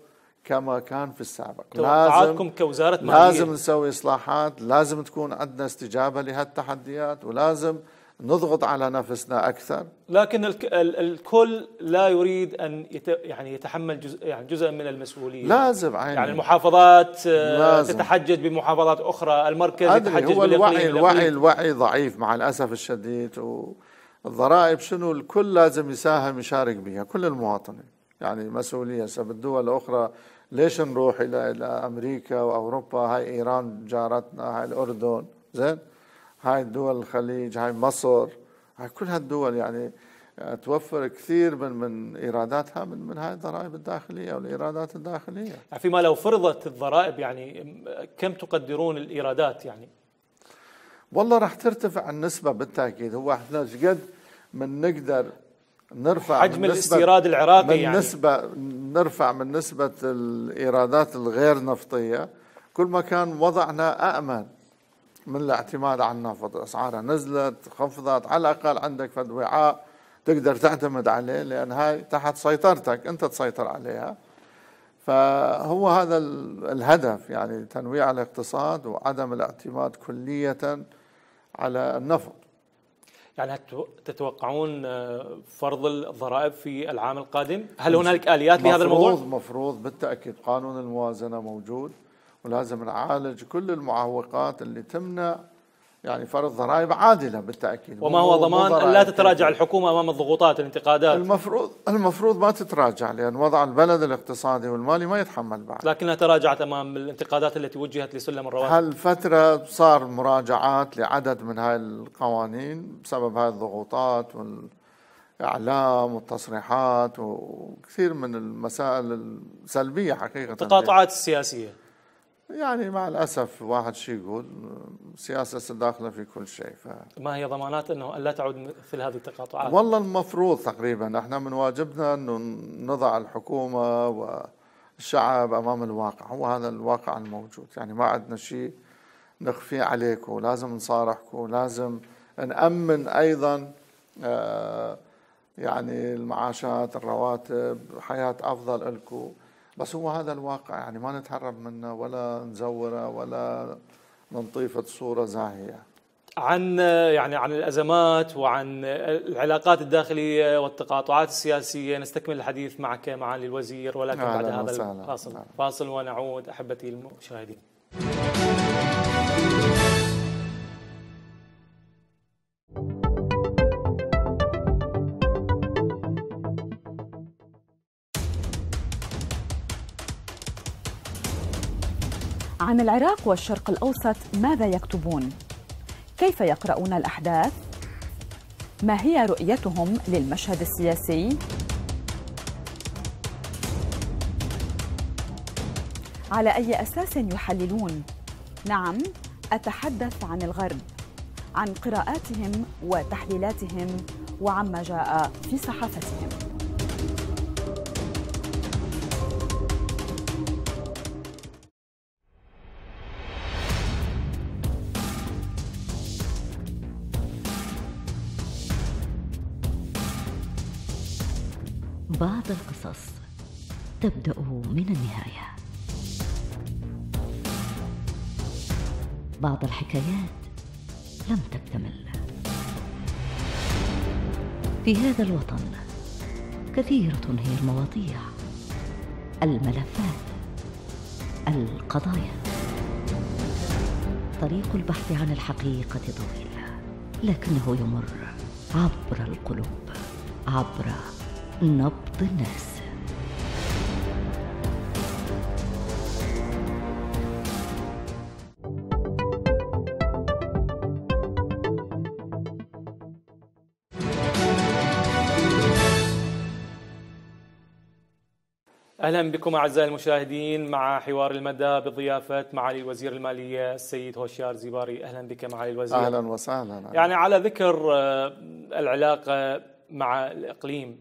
كما كان في السابق لازم كوزارة لازم نسوي إصلاحات لازم تكون عندنا استجابة لهالتحديات ولازم نضغط على نفسنا اكثر لكن الكل لا يريد ان يت يعني يتحمل جزء يعني جزء من المسؤوليه لازم عيني. يعني المحافظات آه، لازم. تتحجج بمحافظات اخرى المركز يتحجج هو الوعي الوعي الوعي ضعيف مع الاسف الشديد والضرائب شنو الكل لازم يساهم يشارك بها كل المواطنين يعني مسؤوليه سب الدول الاخرى ليش نروح الى الى امريكا واوروبا هاي ايران جارتنا هاي الاردن زين هاي دول الخليج هاي مصر هاي كل هالدول يعني آه، توفر كثير من من ايراداتها من من هاي الضرائب الداخليه والايرادات الداخليه. يعني فيما لو فرضت الضرائب يعني كم تقدرون الايرادات يعني؟ والله راح ترتفع النسبه بالتاكيد هو احنا قد من نقدر نرفع حجم من الاستيراد العراقي من يعني نسبة نرفع من نسبة الإيرادات الغير نفطية كل ما كان وضعنا أأمن من الاعتماد على النفط اسعارها نزلت خفضت على الاقل عندك فد وعاء تقدر تعتمد عليه لان هاي تحت سيطرتك انت تسيطر عليها فهو هذا الهدف يعني تنويع الاقتصاد وعدم الاعتماد كليه على النفط يعني تتوقعون آه، فرض الضرائب في العام القادم؟ هل هنالك اليات لهذا الموضوع؟ مفروض مفروض بالتاكيد قانون الموازنه موجود ولازم نعالج كل المعوقات اللي تمنع يعني فرض ضرائب عادلة بالتأكيد وما هو ضمان أن لا تتراجع الحكومة أمام الضغوطات الانتقادات المفروض المفروض ما تتراجع لأن وضع البلد الاقتصادي والمالي ما يتحمل بعد لكنها تراجعت أمام الانتقادات التي وجهت لسلم الرواتب هالفترة صار مراجعات لعدد من هاي القوانين بسبب هاي الضغوطات والإعلام والتصريحات وكثير من المسائل السلبية حقيقة التقاطعات السياسية يعني مع الاسف واحد شو يقول سياسه داخله في كل شيء ف... ما هي ضمانات انه الا تعود مثل هذه التقاطعات؟ والله المفروض تقريبا احنا من واجبنا انه نضع الحكومه والشعب امام الواقع، هو هذا الواقع الموجود، يعني ما عندنا شيء نخفي عليكم، لازم نصارحكم، لازم نأمن ايضا آه يعني المعاشات، الرواتب، حياه افضل لكم بس هو هذا الواقع يعني ما نتهرب منه ولا نزوره ولا ننطيفة صورة زاهية عن يعني عن الازمات وعن العلاقات الداخليه والتقاطعات السياسيه نستكمل الحديث معك معالي الوزير ولكن بعد هذا الفاصل فاصل ونعود احبتي المشاهدين عن العراق والشرق الأوسط ماذا يكتبون؟ كيف يقرؤون الأحداث؟ ما هي رؤيتهم للمشهد السياسي؟ على أي أساس يحللون؟ نعم أتحدث عن الغرب عن قراءاتهم وتحليلاتهم وعما جاء في صحافتهم بعض القصص تبدأ من النهاية بعض الحكايات لم تكتمل في هذا الوطن كثيرة هي المواضيع الملفات القضايا طريق البحث عن الحقيقة طويل لكنه يمر عبر القلوب عبر نبض الناس اهلا بكم اعزائي المشاهدين مع حوار المدى بضيافه معالي وزير الماليه السيد هوشيار زيباري اهلا بك معالي الوزير اهلا وسهلا يعني على ذكر آه، العلاقه مع الاقليم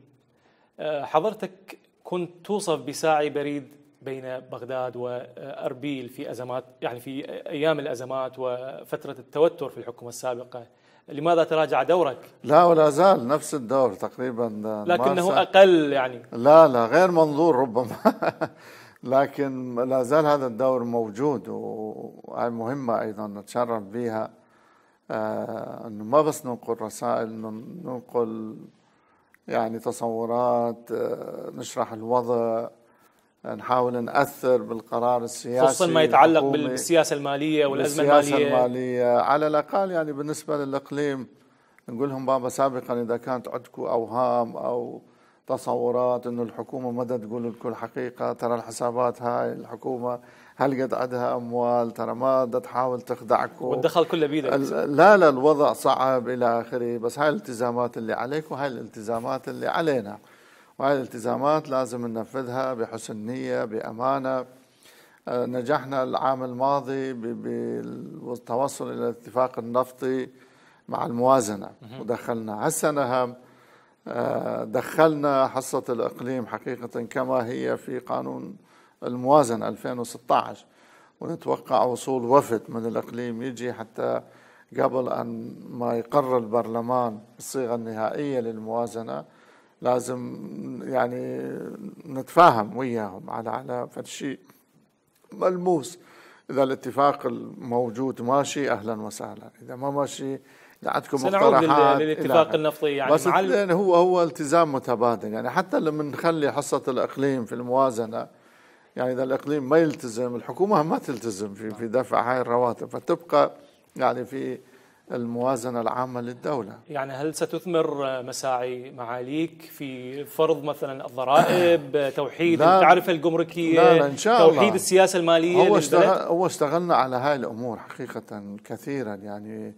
آه، حضرتك كنت توصف بساعي بريد بين بغداد واربيل في ازمات يعني في ايام الازمات وفتره التوتر في الحكومه السابقه لماذا تراجع دورك؟ لا ولا زال نفس الدور تقريبا آه، لكنه اقل يعني لا لا غير منظور ربما لكن لا زال هذا الدور موجود وهي مهمه ايضا نتشرف بها آه، انه ما بس ننقل رسائل ننقل يعني تصورات آه، نشرح الوضع آه، نحاول نأثر بالقرار السياسي خصوصا ما يتعلق بالسياسة المالية والأزمة المالية السياسة المالية على الأقل يعني بالنسبة للإقليم نقول لهم بابا سابقا إذا كانت عندكم أوهام أو تصورات انه الحكومه ما تقول الكل حقيقه ترى الحسابات هاي الحكومه هل قد عندها اموال ترى ما تحاول تخدعكم والدخل كله بيدك لا لا الوضع صعب الى اخره بس هاي الالتزامات اللي عليك وهاي الالتزامات اللي علينا وهاي الالتزامات لازم ننفذها بحسن نيه بامانه آه، نجحنا العام الماضي بالتوصل الى الاتفاق النفطي مع الموازنه ودخلنا هالسنه هم آه، دخلنا حصة الإقليم حقيقة كما هي في قانون الموازنة 2016 ونتوقع وصول وفد من الإقليم يجي حتى قبل أن ما يقر البرلمان الصيغة النهائية للموازنة لازم يعني نتفاهم وياهم على على شيء ملموس إذا الاتفاق الموجود ماشي أهلا وسهلا إذا ما ماشي عندكم مقترحات للاتفاق النفطي يعني بس مع هو هو التزام متبادل يعني حتى لما نخلي حصه الاقليم في الموازنه يعني اذا الاقليم ما يلتزم الحكومه ما تلتزم في في دفع هاي الرواتب فتبقى يعني في الموازنة العامة للدولة يعني هل ستثمر مساعي معاليك في فرض مثلا الضرائب توحيد التعرفة الجمركية لا لا إن شاء توحيد الله. السياسة المالية هو, اشتغل هو اشتغلنا على هاي الأمور حقيقة كثيرا يعني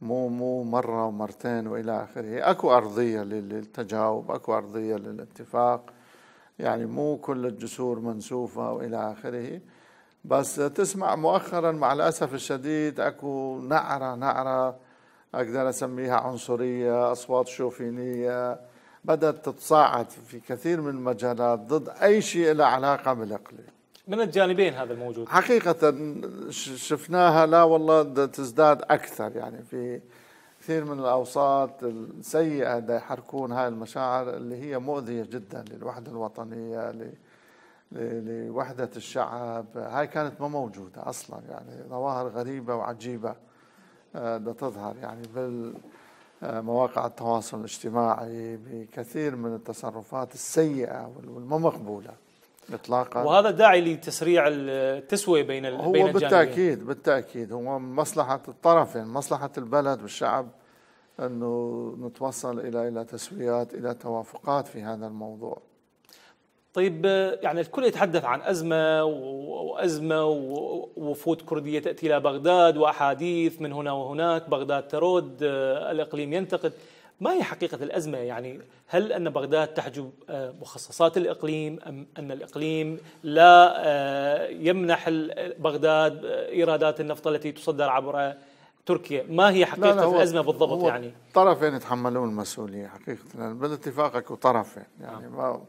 مو مو مرة ومرتين وإلى آخره أكو أرضية للتجاوب أكو أرضية للاتفاق يعني مو كل الجسور منسوفة وإلى آخره بس تسمع مؤخرا مع الأسف الشديد أكو نعرة نعرة أقدر أسميها عنصرية أصوات شوفينية بدأت تتصاعد في كثير من المجالات ضد أي شيء له علاقة بالإقليم من الجانبين هذا الموجود حقيقة شفناها لا والله تزداد أكثر يعني في كثير من الأوساط السيئة دا يحركون هاي المشاعر اللي هي مؤذية جدا للوحدة الوطنية لوحدة الشعب هاي كانت ما موجودة أصلا يعني ظواهر غريبة وعجيبة آه، دا تظهر يعني بال آه، مواقع التواصل الاجتماعي بكثير من التصرفات السيئة والممقبولة اطلاقا وهذا داعي لتسريع التسويه بين بين هو بالتاكيد بالتاكيد هو مصلحه الطرفين مصلحه البلد والشعب انه نتوصل الى الى تسويات الى توافقات في هذا الموضوع طيب يعني الكل يتحدث عن أزمة وأزمة ووفود كردية تأتي إلى بغداد وأحاديث من هنا وهناك بغداد ترد الإقليم ينتقد ما هي حقيقة الأزمة يعني هل أن بغداد تحجب آه، مخصصات الإقليم أم أن الإقليم لا آه، يمنح بغداد آه، إيرادات النفط التي تصدر عبر تركيا ما هي حقيقة لا لا الأزمة بالضبط هو يعني طرفين يتحملون المسؤولية حقيقة بالاتفاق اكو طرفين يعني نعم. ما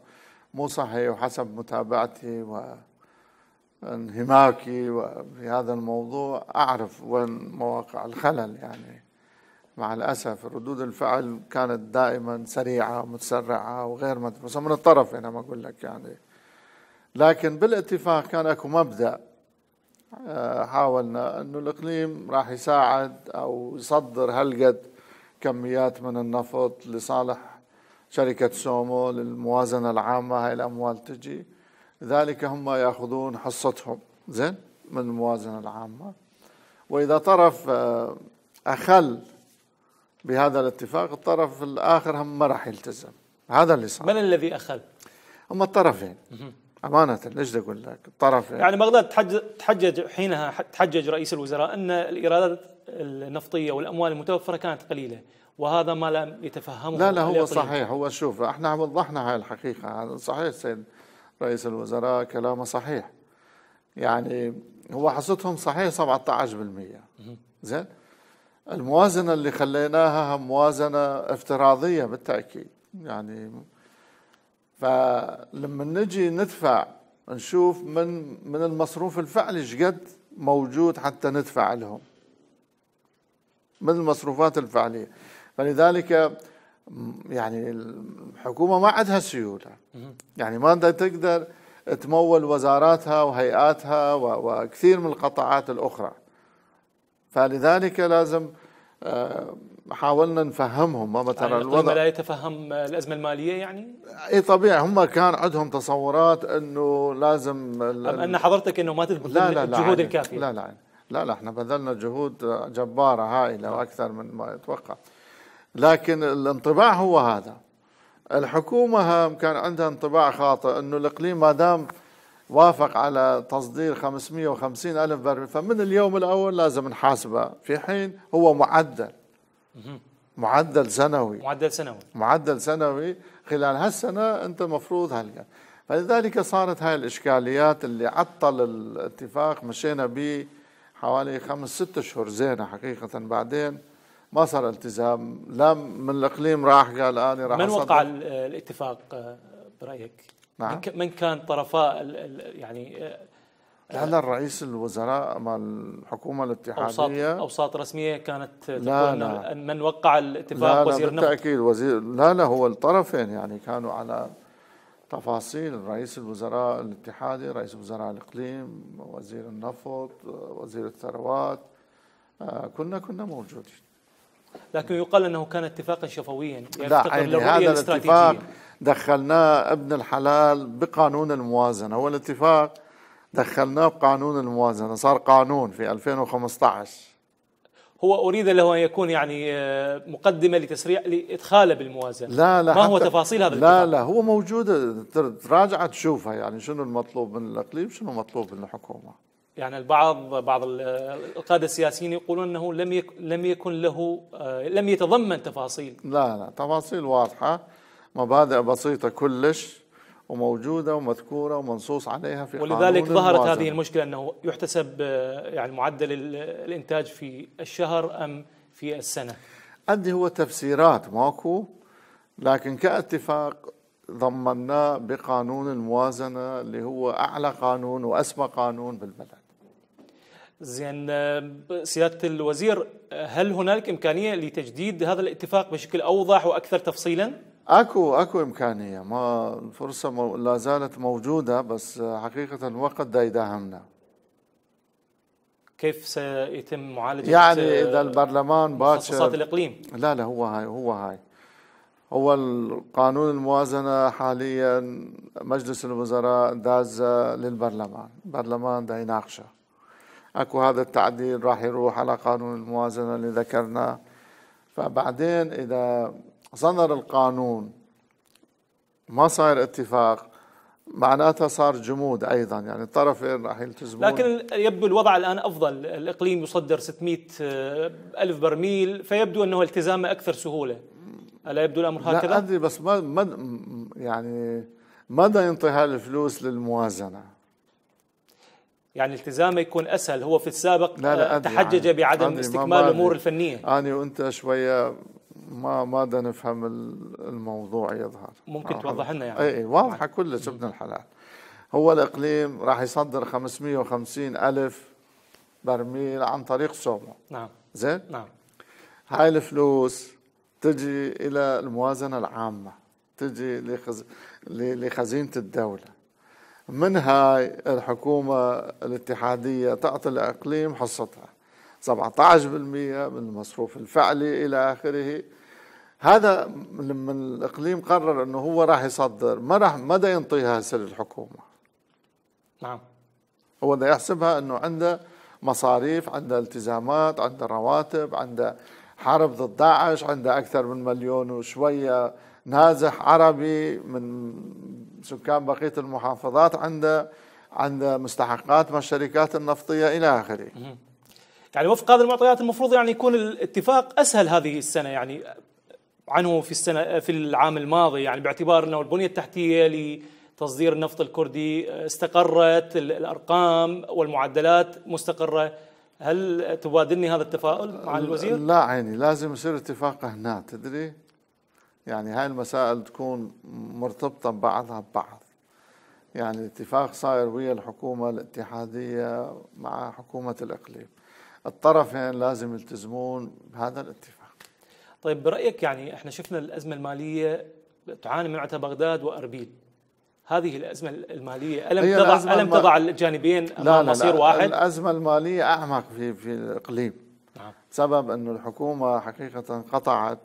مو صحيح وحسب متابعتي و انهماكي في هذا الموضوع اعرف وين مواقع الخلل يعني مع الأسف ردود الفعل كانت دائما سريعة متسرعة وغير مدروسة من الطرف أنا ما أقول لك يعني لكن بالاتفاق كان أكو مبدأ آه، حاولنا أنه الإقليم راح يساعد أو يصدر هلقد كميات من النفط لصالح شركة سومو للموازنة العامة هاي الأموال تجي ذلك هم يأخذون حصتهم زين من الموازنة العامة وإذا طرف آه، أخل بهذا الاتفاق الطرف الآخر هم ما راح يلتزم هذا اللي صار من الذي أخل؟ هم الطرفين أمانة ليش أقول لك الطرفين يعني بغداد تحجج, تحجج حينها تحجج رئيس الوزراء أن الإيرادات النفطية والأموال المتوفرة كانت قليلة وهذا ما لم يتفهمه لا لا هو صحيح هو شوف احنا وضحنا هاي الحقيقة صحيح السيد رئيس الوزراء كلامه صحيح يعني هو حصتهم صحيح 17% زين الموازنة اللي خليناها موازنة افتراضية بالتأكيد يعني فلما نجي ندفع نشوف من من المصروف الفعلي شقد موجود حتى ندفع لهم من المصروفات الفعلية فلذلك يعني الحكومة ما عندها سيولة يعني ما تقدر تمول وزاراتها وهيئاتها وكثير من القطاعات الأخرى فلذلك لازم آه، حاولنا نفهمهم مثلا يعني الوضع لا يتفهم آه، الازمه الماليه يعني؟ اي طبيعي هم كان عندهم تصورات انه لازم ام ان حضرتك انه ما تبذل لا لا الجهود لا يعني الكافيه لا لا يعني لا لا احنا بذلنا جهود آه، جباره هائله واكثر من ما يتوقع لكن الانطباع هو هذا الحكومه كان عندها انطباع خاطئ انه الاقليم ما دام وافق على تصدير 550 ألف برميل فمن اليوم الأول لازم نحاسبه في حين هو معدل معدل سنوي معدل سنوي معدل سنوي خلال هالسنة أنت مفروض هلقى فلذلك صارت هاي الإشكاليات اللي عطل الاتفاق مشينا به حوالي خمس ست أشهر زينة حقيقة بعدين ما صار التزام لا من الإقليم راح قال أنا راح من وقع الاتفاق آه، برأيك؟ نعم من كان طرفاء يعني هل آه، الرئيس الوزراء مع الحكومه الاتحاديه اوساط رسميه كانت لا لا من وقع الاتفاق لا وزير لا بالتاكيد وزير لا لا هو الطرفين يعني كانوا على تفاصيل رئيس الوزراء الاتحادي رئيس وزراء الاقليم وزير النفط وزير الثروات آه، كنا كنا موجودين لكن يقال انه كان اتفاقا شفويا لا يعني هذا الاتفاق دخلناه ابن الحلال بقانون الموازنة هو الاتفاق دخلناه بقانون الموازنة صار قانون في 2015 هو أريد له أن يكون يعني آه، مقدمة لتسريع لإدخاله بالموازنة لا لا ما هو تفاصيل هذا الاتفاق؟ لا لا هو موجود تراجع تشوفها يعني شنو المطلوب من الإقليم شنو المطلوب من الحكومة يعني البعض بعض القاده السياسيين يقولون انه لم لم يكن له آه، لم يتضمن تفاصيل لا لا تفاصيل واضحه مبادئ بسيطة كلش وموجودة ومذكورة ومنصوص عليها في ولذلك ظهرت الموازنة. هذه المشكلة أنه يحتسب آه، يعني معدل الإنتاج في الشهر أم في السنة عندي هو تفسيرات ماكو لكن كاتفاق ضمناه بقانون الموازنة اللي هو أعلى قانون وأسمى قانون بالبلد زين آه، سيادة الوزير هل هنالك إمكانية لتجديد هذا الاتفاق بشكل أوضح وأكثر تفصيلا؟ اكو اكو امكانيه ما الفرصه لا زالت موجوده بس حقيقه الوقت دا يداهمنا كيف سيتم معالجه يعني اذا آه، البرلمان باكر الاقليم لا لا هو هاي هو هاي هو القانون الموازنة حاليا مجلس الوزراء دازة للبرلمان البرلمان دا يناقشه اكو هذا التعديل راح يروح على قانون الموازنة اللي ذكرناه فبعدين اذا صدر القانون ما صار اتفاق معناتها صار جمود ايضا يعني الطرفين راح يلتزمون لكن يبدو الوضع الان افضل الاقليم يصدر 600 الف برميل فيبدو انه التزامه اكثر سهوله الا يبدو الامر هكذا؟ لا ادري بس ما ما يعني مدى ينطي الفلوس للموازنه؟ يعني التزامه يكون اسهل هو في السابق لا لا تحجج يعني بعدم استكمال الامور الفنيه انا وانت شويه ما ما بدنا نفهم الموضوع يظهر ممكن آه، توضح لنا يعني اي إيه، واضحه كلش ابن الحلال هو الاقليم راح يصدر 550 الف برميل عن طريق سومو نعم زين نعم هاي الفلوس تجي الى الموازنه العامه تجي لخز... لخزينه الدوله من هاي الحكومة الاتحادية تعطي الأقليم حصتها 17% من المصروف الفعلي إلى آخره هذا لما الإقليم قرر أنه هو راح يصدر ما راح ما ينطيها سر الحكومة نعم هو ده يحسبها أنه عنده مصاريف عنده التزامات عنده رواتب عنده حرب ضد داعش عنده أكثر من مليون وشوية نازح عربي من سكان بقية المحافظات عنده عنده مستحقات مع الشركات النفطية إلى آخره يعني وفق هذه المعطيات المفروض يعني يكون الاتفاق اسهل هذه السنه يعني عنه في السنه في العام الماضي يعني باعتبار انه البنيه التحتيه لتصدير النفط الكردي استقرت الارقام والمعدلات مستقره هل تبادلني هذا التفاؤل مع الوزير؟ لا عيني لازم يصير اتفاق هنا تدري يعني هاي المسائل تكون مرتبطة ببعضها ببعض يعني الاتفاق صاير ويا الحكومة الاتحادية مع حكومة الإقليم الطرفين لازم يلتزمون بهذا الاتفاق طيب برأيك يعني احنا شفنا الأزمة المالية تعاني من بغداد وأربيل هذه الأزمة المالية ألم تضع ألم تضع الجانبين لا أمام لا مصير لا واحد؟ الأزمة المالية أعمق في في الإقليم نعم. سبب أنه الحكومة حقيقة قطعت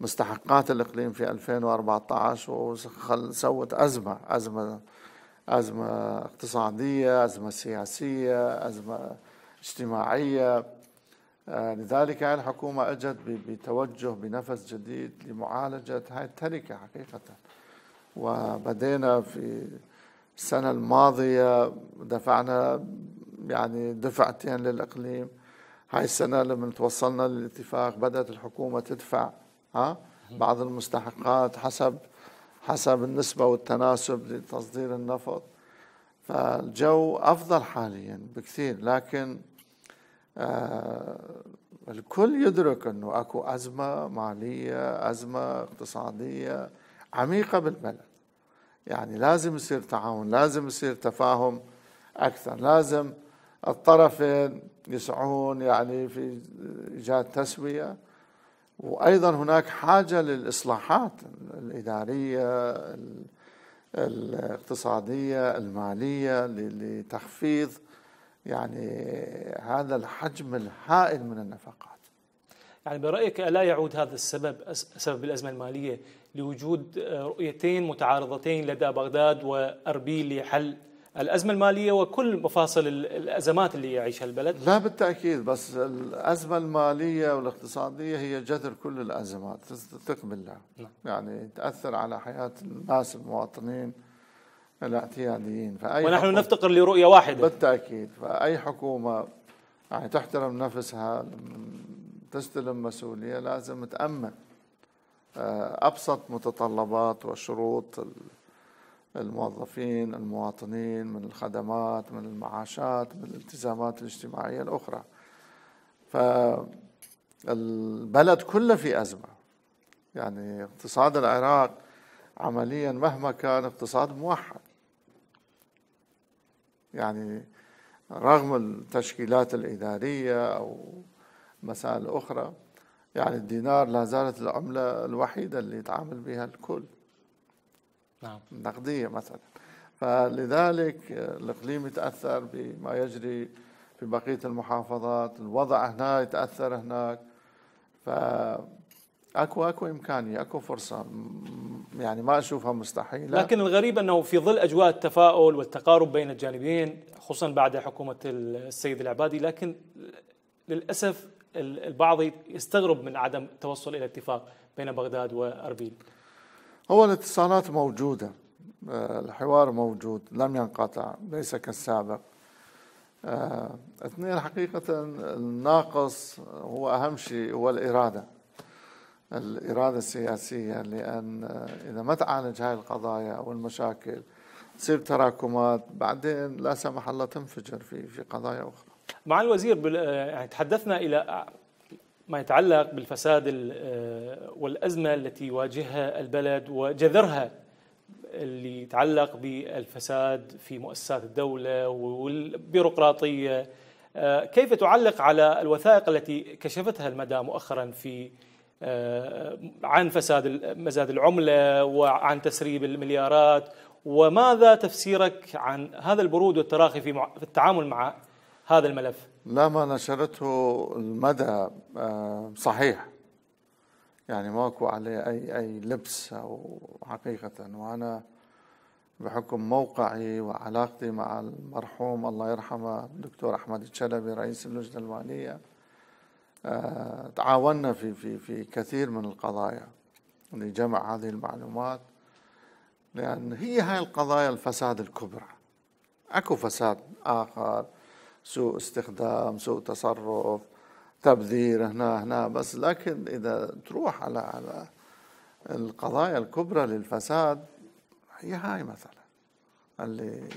مستحقات الإقليم في 2014 وسوت أزمة أزمة أزمة اقتصادية أزمة سياسية أزمة اجتماعية آه، لذلك هاي يعني الحكومة أجت بتوجه بنفس جديد لمعالجة هاي التركة حقيقة وبدينا في السنة الماضية دفعنا يعني دفعتين للإقليم هاي السنة لما توصلنا للاتفاق بدأت الحكومة تدفع ها بعض المستحقات حسب حسب النسبة والتناسب لتصدير النفط فالجو أفضل حاليا بكثير لكن آه، الكل يدرك أنه أكو أزمة مالية أزمة اقتصادية عميقة بالبلد يعني لازم يصير تعاون لازم يصير تفاهم أكثر لازم الطرفين يسعون يعني في إيجاد تسوية وأيضا هناك حاجة للإصلاحات الإدارية الاقتصادية المالية لتخفيض يعني هذا الحجم الهائل من النفقات يعني برأيك ألا يعود هذا السبب سبب الأزمة المالية لوجود رؤيتين متعارضتين لدى بغداد وأربيل لحل الأزمة المالية وكل مفاصل الأزمات اللي يعيشها البلد لا بالتأكيد بس الأزمة المالية والاقتصادية هي جذر كل الأزمات تكملها نعم. يعني تأثر على حياة الناس المواطنين الاعتياديين فأي ونحن نفتقر لرؤية واحدة بالتأكيد فأي حكومة يعني تحترم نفسها تستلم مسؤولية لازم تأمن آه، أبسط متطلبات وشروط الموظفين المواطنين من الخدمات من المعاشات من الالتزامات الاجتماعية الأخرى فالبلد كله في أزمة يعني اقتصاد العراق عمليا مهما كان اقتصاد موحد يعني رغم التشكيلات الإدارية أو مسائل أخرى يعني الدينار لا زالت العملة الوحيدة اللي يتعامل بها الكل نعم النقدية مثلا فلذلك الإقليم يتأثر بما يجري في بقية المحافظات الوضع هنا يتأثر هناك ف اكو اكو امكانيه اكو فرصه يعني ما اشوفها مستحيله لكن الغريب انه في ظل اجواء التفاؤل والتقارب بين الجانبين خصوصا بعد حكومه السيد العبادي لكن للاسف البعض يستغرب من عدم التوصل الى اتفاق بين بغداد واربيل هو الاتصالات موجوده آه، الحوار موجود لم ينقطع ليس كالسابق آه، اثنين حقيقة الناقص هو أهم شيء هو الإرادة الإرادة السياسية لأن آه، إذا ما تعالج هاي القضايا أو المشاكل تصير تراكمات بعدين لا سمح الله تنفجر في في قضايا أخرى مع الوزير بل... آه، يعني تحدثنا إلى آه، ما يتعلق بالفساد والأزمة التي يواجهها البلد وجذرها اللي يتعلق بالفساد في مؤسسات الدولة والبيروقراطية كيف تعلق على الوثائق التي كشفتها المدى مؤخرا في آه، عن فساد مزاد العملة وعن تسريب المليارات وماذا تفسيرك عن هذا البرود والتراخي في, في التعامل مع هذا الملف لا ما نشرته المدى آه، صحيح يعني ماكو عليه أي, أي لبس أو حقيقة وأنا بحكم موقعي وعلاقتي مع المرحوم الله يرحمه الدكتور أحمد الشلبي رئيس اللجنة المالية آه، تعاوننا في في في كثير من القضايا لجمع هذه المعلومات لأن هي هاي القضايا الفساد الكبرى أكو فساد آخر سوء استخدام سوء تصرف تبذير هنا هنا بس لكن إذا تروح على على القضايا الكبرى للفساد هي هاي مثلا اللي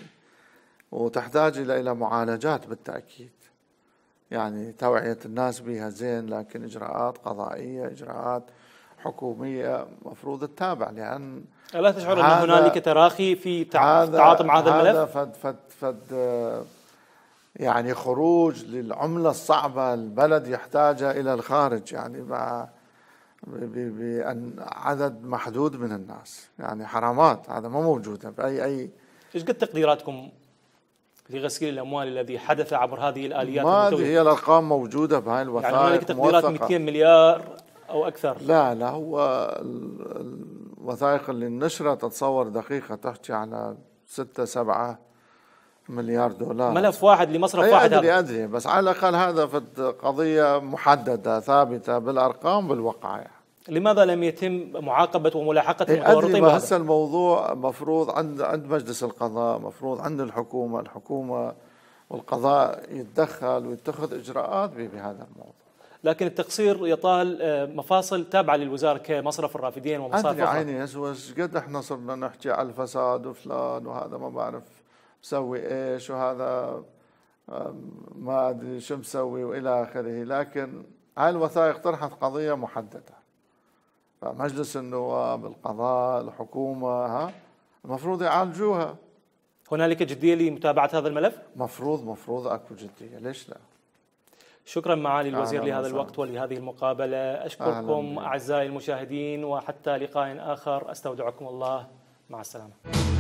وتحتاج إلى إلى معالجات بالتأكيد يعني توعية الناس بها زين لكن إجراءات قضائية إجراءات حكومية مفروض تتابع لأن ألا تشعر أن هنالك تراخي في تعاطي مع هذا الملف؟ هذا فد, فد, فد آه، يعني خروج للعملة الصعبة البلد يحتاجها إلى الخارج يعني مع بأن عدد محدود من الناس يعني حرامات هذا ما موجودة بأي أي إيش قد تقديراتكم لغسيل الاموال الذي حدث عبر هذه الاليات ما هذه هي الارقام موجوده بهاي يعني الوثائق يعني هنالك تقديرات 200 مليار او اكثر لا لا هو الوثائق اللي النشره تتصور دقيقه تحكي على 6 7 مليار دولار ملف واحد لمصرف أي واحد ادري ادري بس على الاقل هذا قضيه محدده ثابته بالارقام بالواقع يعني. لماذا لم يتم معاقبه وملاحقه المتورطين بهذا؟ هسه الموضوع مفروض عند عند مجلس القضاء، مفروض عند الحكومه، الحكومه والقضاء يتدخل ويتخذ اجراءات بهذا الموضوع. لكن التقصير يطال آه، مفاصل تابعه للوزاره كمصرف الرافدين ومصارف أنت عيني هسه قد احنا صرنا نحكي على الفساد وفلان وهذا ما بعرف مسوي ايش وهذا ما ادري شو مسوي والى اخره، لكن هاي الوثائق طرحت قضيه محدده. مجلس النواب القضاء الحكومة ها المفروض يعالجوها هنالك جدية لمتابعة هذا الملف؟ مفروض مفروض أكو جدية ليش لا؟ شكرا معالي الوزير لهذا مصر. الوقت ولهذه المقابلة أشكركم أعزائي المشاهدين وحتى لقاء آخر أستودعكم الله مع السلامة